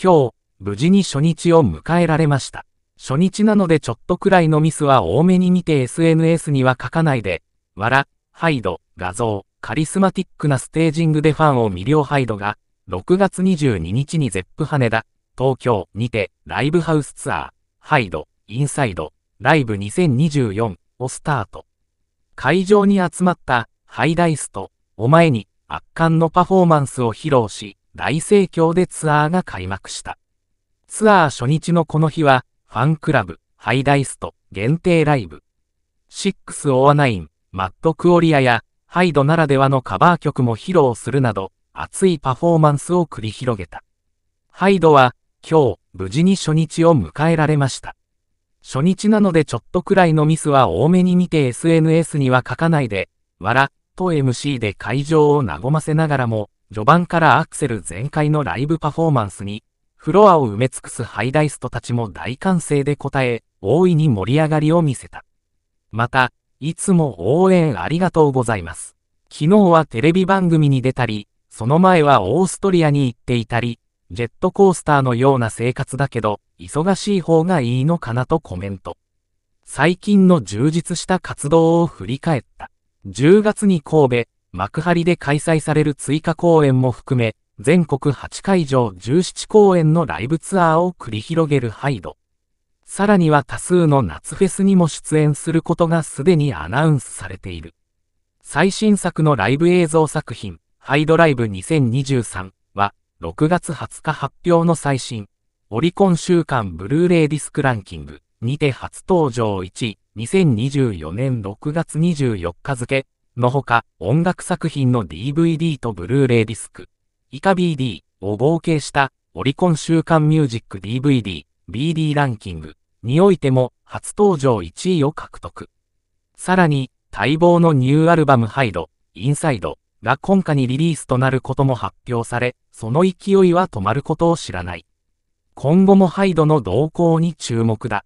今日、無事に初日を迎えられました。初日なのでちょっとくらいのミスは多めに見て SNS には書かないで、わら、ハイド、画像、カリスマティックなステージングでファンを魅了ハイドが、6月22日にゼップ羽田、東京にてライブハウスツアー、ハイド、インサイド、ライブ2024をスタート。会場に集まったハイダイスと、お前に圧巻のパフォーマンスを披露し、大盛況でツアーが開幕した。ツアー初日のこの日は、ファンクラブ、ハイダイスト、限定ライブ、609、マットクオリアや、ハイドならではのカバー曲も披露するなど、熱いパフォーマンスを繰り広げた。ハイドは、今日、無事に初日を迎えられました。初日なのでちょっとくらいのミスは多めに見て SNS には書かないで、わら、と MC で会場を和ませながらも、序盤からアクセル全開のライブパフォーマンスに、フロアを埋め尽くすハイダイストたちも大歓声で応え、大いに盛り上がりを見せた。また、いつも応援ありがとうございます。昨日はテレビ番組に出たり、その前はオーストリアに行っていたり、ジェットコースターのような生活だけど、忙しい方がいいのかなとコメント。最近の充実した活動を振り返った。10月に神戸、幕張で開催される追加公演も含め、全国8会場17公演のライブツアーを繰り広げるハイド。さらには多数の夏フェスにも出演することがすでにアナウンスされている。最新作のライブ映像作品、ハイドライブ2023は、6月20日発表の最新、オリコン週間ブルーレイディスクランキングにて初登場1位、2024年6月24日付、のほか、音楽作品の DVD とブルーレイディスク、以下 BD を合計したオリコン週間ミュージック DVD、BD ランキングにおいても初登場1位を獲得。さらに、待望のニューアルバムハイド、インサイドが今夏にリリースとなることも発表され、その勢いは止まることを知らない。今後もハイドの動向に注目だ。